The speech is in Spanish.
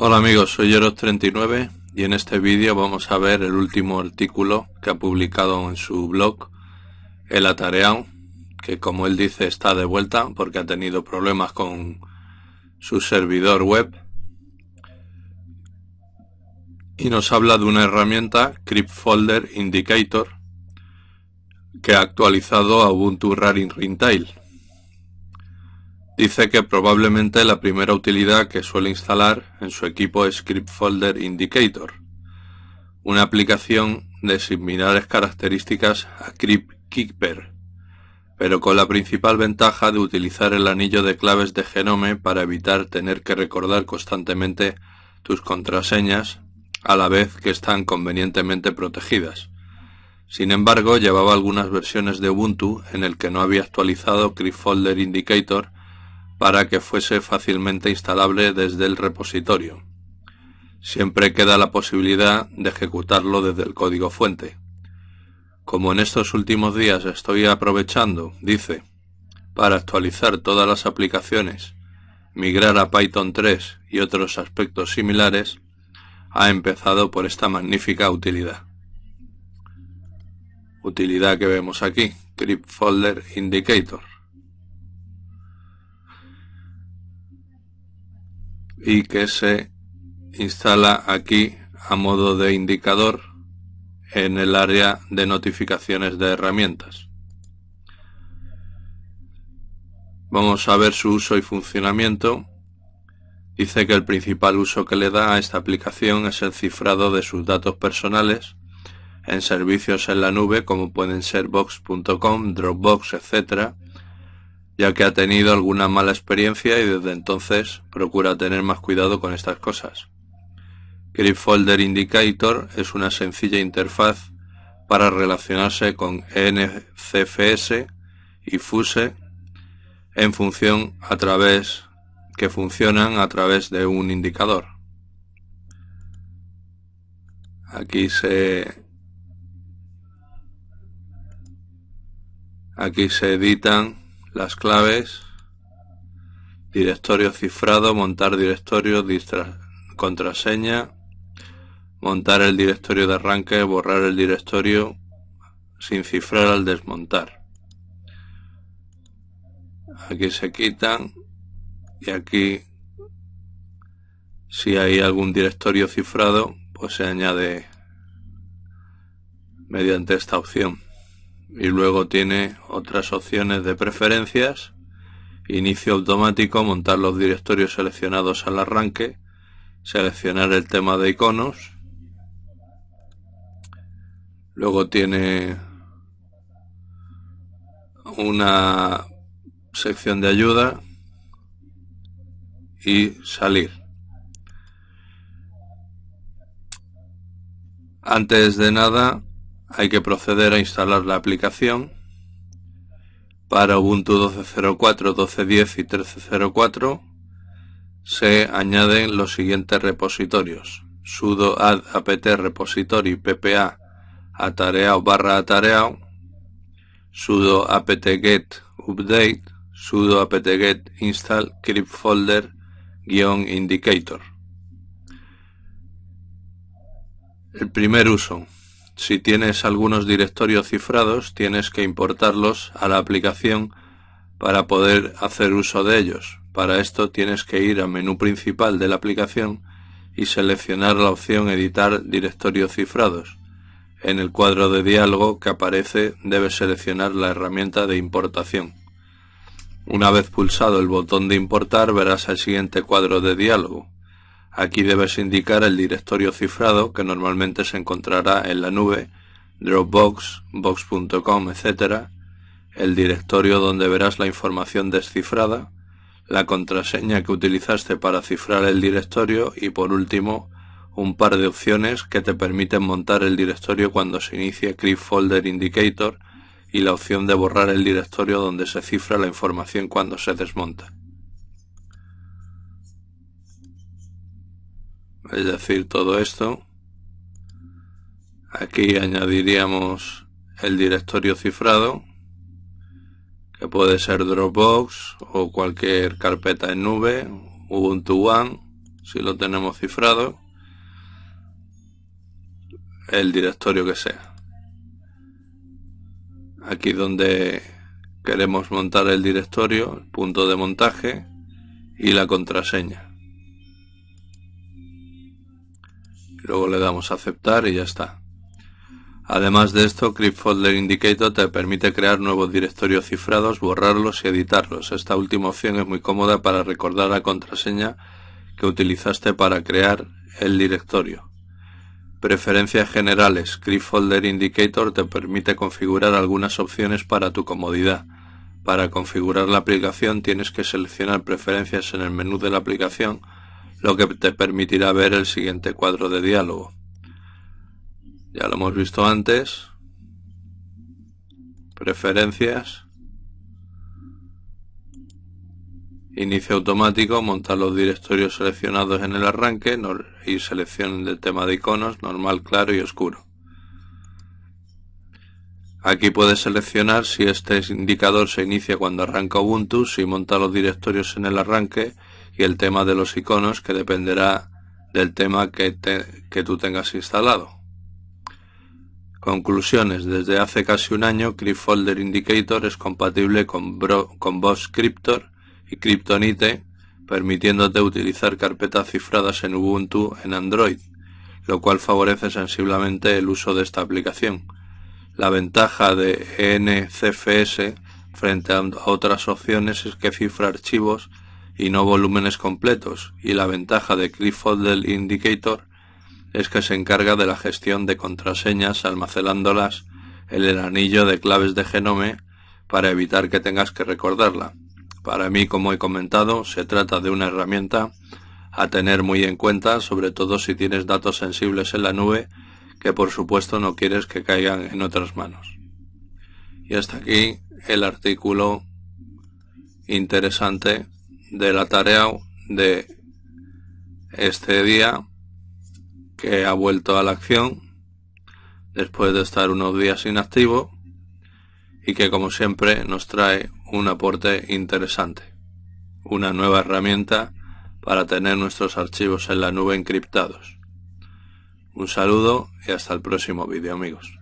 Hola amigos, soy Eros39 y en este vídeo vamos a ver el último artículo que ha publicado en su blog El Atareao, que como él dice está de vuelta porque ha tenido problemas con su servidor web y nos habla de una herramienta Crypt Folder Indicator que ha actualizado a Ubuntu Raring Rintail Dice que probablemente la primera utilidad que suele instalar en su equipo es Script Folder Indicator, una aplicación de similares características a Script Keeper, pero con la principal ventaja de utilizar el anillo de claves de Genome para evitar tener que recordar constantemente tus contraseñas a la vez que están convenientemente protegidas. Sin embargo, llevaba algunas versiones de Ubuntu en el que no había actualizado Cryptfolder Folder Indicator para que fuese fácilmente instalable desde el repositorio. Siempre queda la posibilidad de ejecutarlo desde el código fuente. Como en estos últimos días estoy aprovechando, dice, para actualizar todas las aplicaciones, migrar a Python 3 y otros aspectos similares, ha empezado por esta magnífica utilidad. Utilidad que vemos aquí, Clip Folder Indicator. y que se instala aquí a modo de indicador en el área de notificaciones de herramientas. Vamos a ver su uso y funcionamiento. Dice que el principal uso que le da a esta aplicación es el cifrado de sus datos personales en servicios en la nube como pueden ser Box.com, Dropbox, etc., ya que ha tenido alguna mala experiencia y desde entonces procura tener más cuidado con estas cosas. GridFolder Indicator es una sencilla interfaz para relacionarse con NCFS y FUSE en función a través que funcionan a través de un indicador. Aquí se aquí se editan las claves, directorio cifrado, montar directorio, contraseña, montar el directorio de arranque, borrar el directorio sin cifrar al desmontar. Aquí se quitan y aquí si hay algún directorio cifrado pues se añade mediante esta opción y luego tiene otras opciones de preferencias, inicio automático, montar los directorios seleccionados al arranque, seleccionar el tema de iconos, luego tiene una sección de ayuda y salir. Antes de nada, hay que proceder a instalar la aplicación para Ubuntu 12.04, 12.10 y 13.04 se añaden los siguientes repositorios sudo add apt repository ppa atareao barra sudo apt-get update sudo apt-get install clip folder guión indicator el primer uso si tienes algunos directorios cifrados, tienes que importarlos a la aplicación para poder hacer uso de ellos. Para esto tienes que ir al menú principal de la aplicación y seleccionar la opción Editar directorios cifrados. En el cuadro de diálogo que aparece debes seleccionar la herramienta de importación. Una vez pulsado el botón de importar verás el siguiente cuadro de diálogo. Aquí debes indicar el directorio cifrado que normalmente se encontrará en la nube, Dropbox, Box.com, etc. El directorio donde verás la información descifrada, la contraseña que utilizaste para cifrar el directorio y por último un par de opciones que te permiten montar el directorio cuando se inicie Clip Folder Indicator y la opción de borrar el directorio donde se cifra la información cuando se desmonta. es decir, todo esto. Aquí añadiríamos el directorio cifrado, que puede ser Dropbox o cualquier carpeta en nube, Ubuntu One, si lo tenemos cifrado, el directorio que sea. Aquí donde queremos montar el directorio, el punto de montaje y la contraseña. Luego le damos a aceptar y ya está. Además de esto, Crip Folder Indicator te permite crear nuevos directorios cifrados, borrarlos y editarlos. Esta última opción es muy cómoda para recordar la contraseña que utilizaste para crear el directorio. Preferencias generales. Crip Folder Indicator te permite configurar algunas opciones para tu comodidad. Para configurar la aplicación tienes que seleccionar preferencias en el menú de la aplicación lo que te permitirá ver el siguiente cuadro de diálogo. Ya lo hemos visto antes. Preferencias. Inicio automático, montar los directorios seleccionados en el arranque y selección del tema de iconos, normal, claro y oscuro. Aquí puedes seleccionar si este indicador se inicia cuando arranca Ubuntu, si monta los directorios en el arranque, y el tema de los iconos que dependerá del tema que, tú tengas instalado. Conclusiones. Desde hace casi un año, Crip Folder Indicator es compatible con, Bro, Cryptor y Cryptonite permitiéndote utilizar carpetas cifradas en Ubuntu en Android, lo cual favorece sensiblemente el uso de esta aplicación. La ventaja de NCFS frente a otras opciones es que cifra archivos y no volúmenes completos, y la ventaja de Clifford del Indicator es que se encarga de la gestión de contraseñas almacenándolas en el anillo de claves de genome para evitar que tengas que recordarla. Para mí, como he comentado, se trata de una herramienta a tener muy en cuenta, sobre todo si tienes datos sensibles en la nube que por supuesto no quieres que caigan en otras manos. Y hasta aquí el artículo interesante de la tarea de este día que ha vuelto a la acción después de estar unos días inactivo y que como siempre nos trae un aporte interesante, una nueva herramienta para tener nuestros archivos en la nube encriptados. Un saludo y hasta el próximo vídeo amigos.